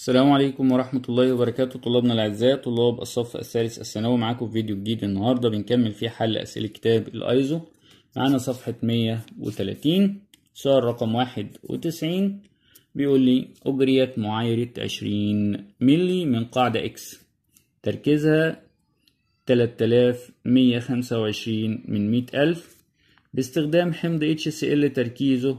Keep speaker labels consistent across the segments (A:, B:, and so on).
A: السلام عليكم ورحمة الله وبركاته طلابنا الأعزاء طلاب الصف الثالث الثانوي معاكم في فيديو جديد النهاردة بنكمل فيه حل أسئلة كتاب الأيزو معانا صفحة 130 سؤال رقم 91 بيقول لي أجريت معايرة 20 ملي من قاعدة إكس تركيزها 3125 من 100000 باستخدام حمض HCl تركيزه 5%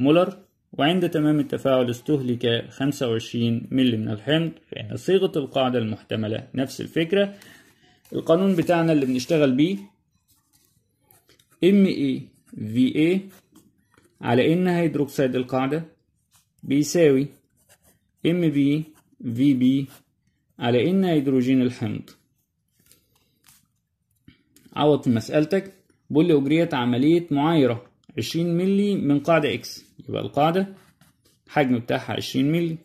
A: مولر وعند تمام التفاعل استهلك 25 مللي من الحمض فإن صيغة القاعدة المحتملة نفس الفكرة القانون بتاعنا اللي بنشتغل بيه MAVA على إن هيدروكسيد القاعدة بيساوي MBVB على إن هيدروجين الحمض عوض في مسألتك بولي أجريت عملية معايرة 20 مللي من قاعدة إكس يبقى القاعدة حجم بتاعها عشرين مللي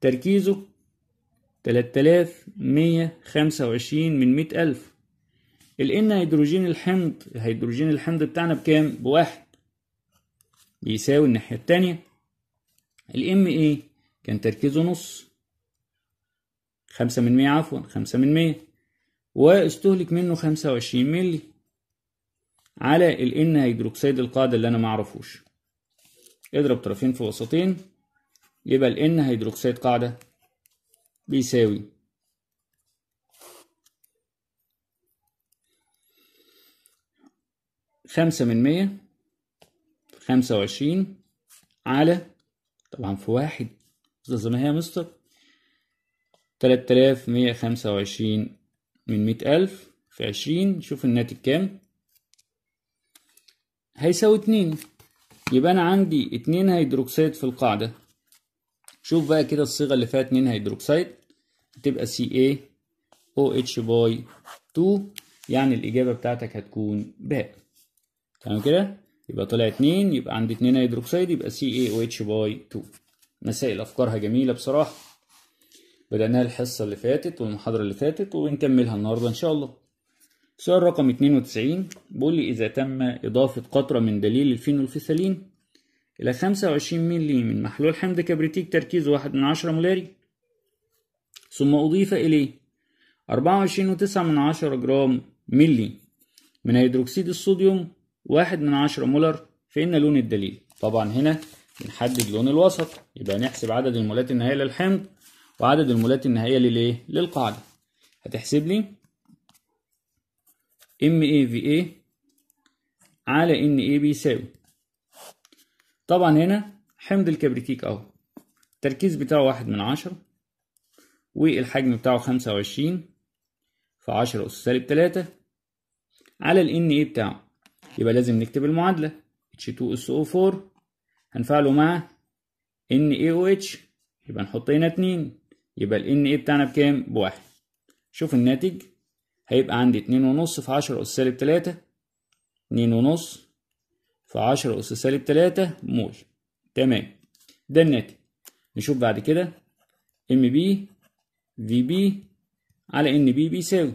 A: تركيزه تلات آلاف مية خمسة وعشرين من مية ألف الإن هيدروجين الحمض هيدروجين الحمض بتاعنا بكام؟ بواحد بيساوي الناحية التانية الإم إيه؟ كان تركيزه نص خمسة من مية عفوا خمسة من مية واستهلك منه خمسة وعشرين مللي على الإن هيدروكسيد القاعدة اللي أنا معرفوش اضرب طرفين في وسطين يبقى ال N هيدروكسيد قاعدة بيساوي خمسة من مية خمسة وعشرين على طبعا في واحد زي ما هي يا مستر تلات آلاف مية خمسة وعشرين من مية ألف في عشرين شوف الناتج كام هيساوي اتنين يبقى انا عندي اتنين هيدروكسيد في القاعده شوف بقى كده الصيغه اللي فيها اتنين هيدروكسيد تبقى CaOH باي 2 يعني الاجابه بتاعتك هتكون ب تمام كده يبقى طلع اتنين يبقى عندي اتنين هيدروكسيد يبقى CaOH باي 2 مسائل افكارها جميله بصراحه بدأناها الحصة اللي فاتت والمحاضرة اللي فاتت وبنكملها النهاردة إن شاء الله سؤال رقم 92 بيقول لي إذا تم إضافة قطرة من دليل الفينولفيثالين إلى 25 مللي من محلول حمض كبريتيك تركيز 1 من 10 مولاري ثم أضيف إليه 24.9 من 10 جرام ملي من هيدروكسيد الصوديوم 1 من 10 مولر فإن لون الدليل طبعا هنا بنحدد لون الوسط يبقى نحسب عدد المولات النهائية للحمض وعدد المولات النهائية للإيه؟ للقاعدة هتحسب لي ام اي في اي على ان اي بيساوي طبعا هنا حمض الكبريتيك اهو التركيز بتاعه واحد من عشرة والحجم بتاعه خمسة وعشرين في عشرة أس سالب تلاتة على ال Na إيه بتاعه يبقى لازم نكتب المعادلة H2SO4 هنفعله مع NaOH إيه يبقى نحط هنا اتنين يبقى ال Na إيه بتاعنا بكام؟ بواحد شوف الناتج هيبقى عندي اتنين ونص في عشرة أس سالب تلاتة اتنين ونص في عشرة أس سالب تلاتة مول تمام ده الناتج نشوف بعد كده ام بي في بي على ان بي بيساوي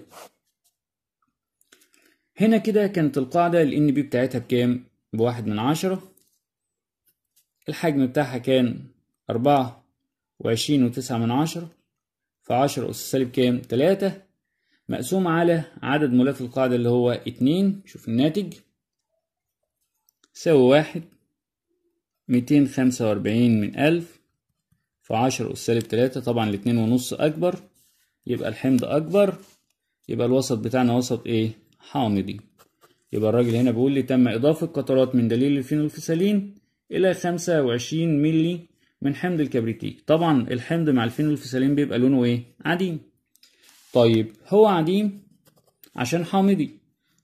A: هنا كده كانت القاعدة الان بي بتاعتها بكام؟ بواحد من عشرة الحجم بتاعها كان أربعة وعشرين وتسعة من عشرة في عشرة أس سالب كام؟ تلاتة مقسوم على عدد مولات القاعدة اللي هو اتنين شوف الناتج يساوي واحد ميتين خمسة وأربعين من ألف في عشرة أس سالب تلاتة طبعا الاتنين ونص أكبر يبقى الحمض أكبر يبقى الوسط بتاعنا وسط إيه؟ حامضي يبقى الراجل هنا بيقول لي تم إضافة قطرات من دليل الفينولفسالين إلى خمسة وعشرين ملي من حمض الكبريتيك طبعا الحمض مع الفينولفسالين بيبقى لونه إيه؟ عديم طيب هو عديم عشان حامضي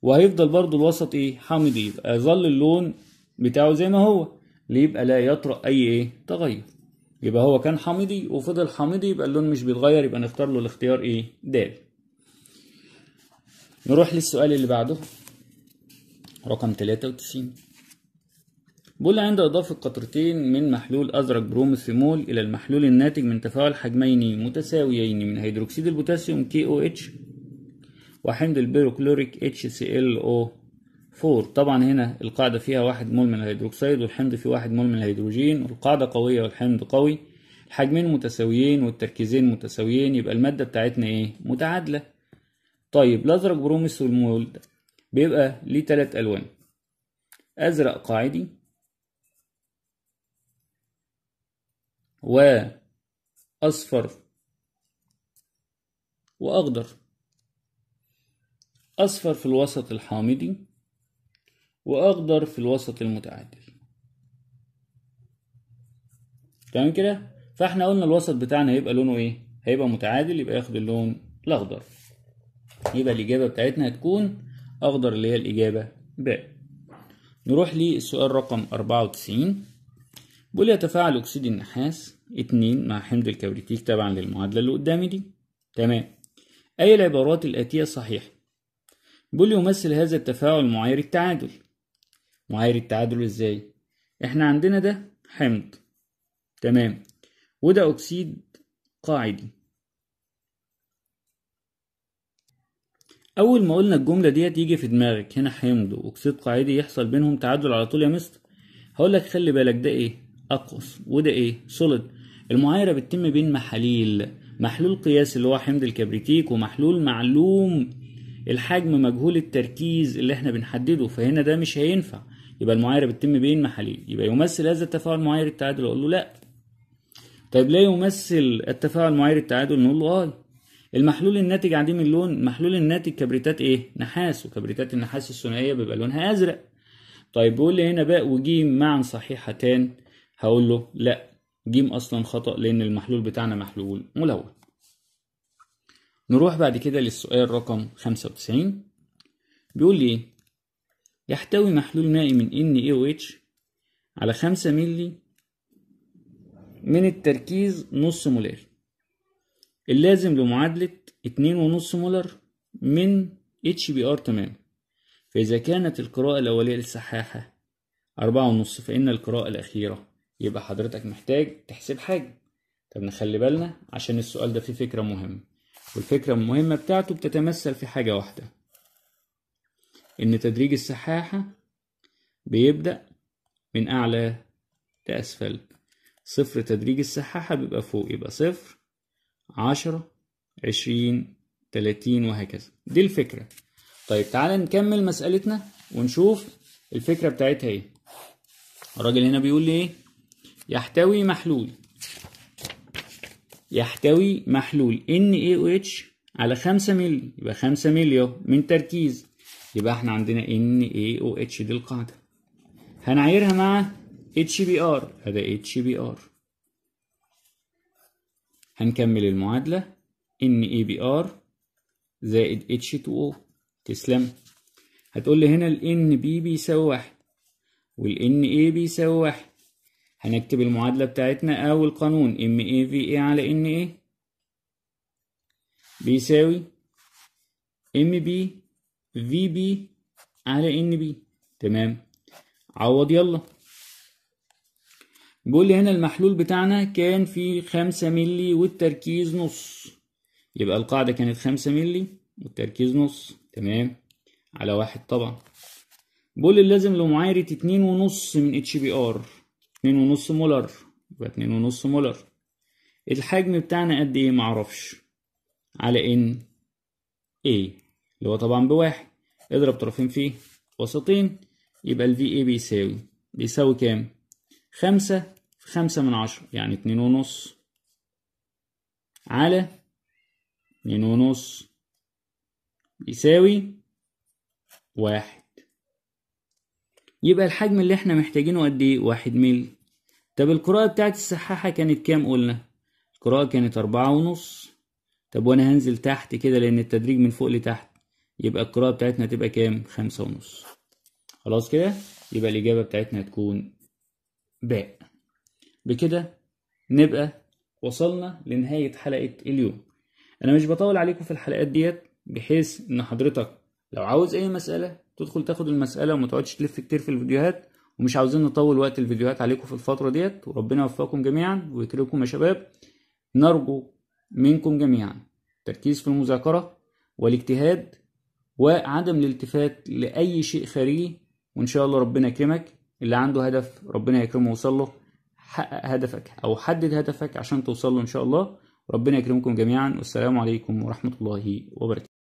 A: وهيفضل برضو الوسط ايه حامضي يبقى يظل اللون بتاعه زي ما هو ليه يبقى لا يطرأ اي ايه تغير يبقى هو كان حامضي وفضل حامضي يبقى اللون مش بيتغير يبقى نختار له الاختيار ايه د نروح للسؤال اللي بعده رقم 93 بيقول عند إضافة قطرتين من محلول أزرق بروموثيمول إلى المحلول الناتج من تفاعل حجمين متساويين من هيدروكسيد البوتاسيوم KOH وحمض البيروكلوريك HClO4 طبعا هنا القاعدة فيها واحد مول من الهيدروكسيد والحمض فيه واحد مول من الهيدروجين والقاعدة قوية والحمض قوي الحجمين متساويين والتركيزين متساويين يبقى المادة بتاعتنا ايه متعادلة طيب الأزرق بروميثيمول بيبقى ليه تلات ألوان أزرق قاعدي وأصفر وأخضر أصفر في الوسط الحامضي وأخضر في الوسط المتعادل تمام كده فاحنا قلنا الوسط بتاعنا هيبقى لونه ايه هيبقى متعادل يبقى ياخد اللون الاخضر يبقى الاجابه بتاعتنا هتكون اخضر اللي هي الاجابه ب نروح للسؤال رقم 94 بيقول يتفاعل أكسيد النحاس 2 مع حمض الكبريتيك تبعا للمعادلة اللي قدامي دي تمام أي العبارات الآتية صحيحة بيقول يمثل هذا التفاعل معاير التعادل معاير التعادل إزاي؟ إحنا عندنا ده حمض تمام وده أكسيد قاعدي أول ما قلنا الجملة ديت يجي في دماغك هنا حمض وأكسيد قاعدي يحصل بينهم تعادل على طول يا مستر لك خلي بالك ده إيه اقوس وده ايه سوليد المعايره بتتم بين محاليل محلول قياس اللي هو حمض الكبريتيك ومحلول معلوم الحجم مجهول التركيز اللي احنا بنحدده فهنا ده مش هينفع يبقى المعايره بتتم بين محاليل يبقى يمثل هذا التفاعل معايير التعادل اقول له لا طيب لا يمثل التفاعل معايير التعادل نقول له اه المحلول الناتج عديم اللون محلول الناتج كبريتات ايه نحاس وكبريتات النحاس الثنائيه بيبقى لونها ازرق طيب بيقول لي هنا باء وجيم معا صحيحتان هقول له لا ج اصلا خطأ لان المحلول بتاعنا محلول ملون نروح بعد كده للسؤال رقم 95 بيقول لي ايه يحتوي محلول مائي من NaOH إيه على 5 مللي من التركيز نص مولار اللازم لمعادلة 2.5 مولر من HBr تمام فإذا كانت القراءة الأولية للسحاحة 4.5 فإن القراءة الأخيرة يبقى حضرتك محتاج تحسب حاجة طب نخلي بالنا عشان السؤال ده فيه فكرة مهمة والفكرة المهمة بتاعته بتتمثل في حاجة واحدة إن تدريج السحاحة بيبدأ من أعلى لأسفل صفر تدريج السحاحة بيبقى فوق يبقى صفر عشرة عشرين تلاتين وهكذا دي الفكرة طيب تعالى نكمل مسألتنا ونشوف الفكرة بتاعتها ايه الراجل هنا بيقول لي ايه يحتوي محلول يحتوي محلول NaOH على 5 مللي يبقى 5 مللي اهو من تركيز يبقى احنا عندنا NaOH دي القاعدة هنعايرها مع HBr هذا HBr هنكمل المعادلة NaBr زائد H2O تسلم هتقول لي هنا ال NB بيساوي واحد وال NA بيساوي واحد هنكتب المعادلة بتاعتنا أو القانون إيه، في VA إيه على NA بيساوي في بي على NB تمام عوض يلا بيقول لي هنا المحلول بتاعنا كان فيه خمسة ملي والتركيز نص يبقى القاعدة كانت خمسة ملي والتركيز نص تمام على واحد طبعا بيقول لي لازم لمعايرة اتنين ونص من اتش بي ار اتنين ونص مولر يبقى اتنين ونص مولر الحجم بتاعنا قد ايه معرفش على ان ايه اللي هو طبعا بواحد اضرب طرفين فيه وسطين يبقى ال VA بيساوي بيساوي كام؟ خمسة في خمسة من عشرة يعني اتنين ونص على اتنين ونص بيساوي واحد يبقى الحجم اللي احنا محتاجينه قد ايه واحد ميل طب القراءة بتاعت السحاحة كانت كام قلنا القراءة كانت أربعة ونص طب وأنا هنزل تحت كده لأن التدريج من فوق لتحت يبقى القراءة بتاعتنا هتبقى كام خمسة ونص خلاص كده يبقى الإجابة بتاعتنا هتكون باء بكده نبقى وصلنا لنهاية حلقة اليوم أنا مش بطول عليكم في الحلقات ديت بحيث إن حضرتك لو عاوز أي مسألة تدخل تاخد المساله وما تقعدش تلف كتير في الفيديوهات ومش عاوزين نطول وقت الفيديوهات عليكم في الفتره ديت وربنا يوفقكم جميعا ويكرمكم يا شباب نرجو منكم جميعا تركيز في المذاكره والاجتهاد وعدم الالتفات لاي شيء خارجي وان شاء الله ربنا يكرمك اللي عنده هدف ربنا يكرمه ويوصل له حقق هدفك او حدد هدفك عشان توصل له ان شاء الله ربنا يكرمكم جميعا والسلام عليكم ورحمه الله وبركاته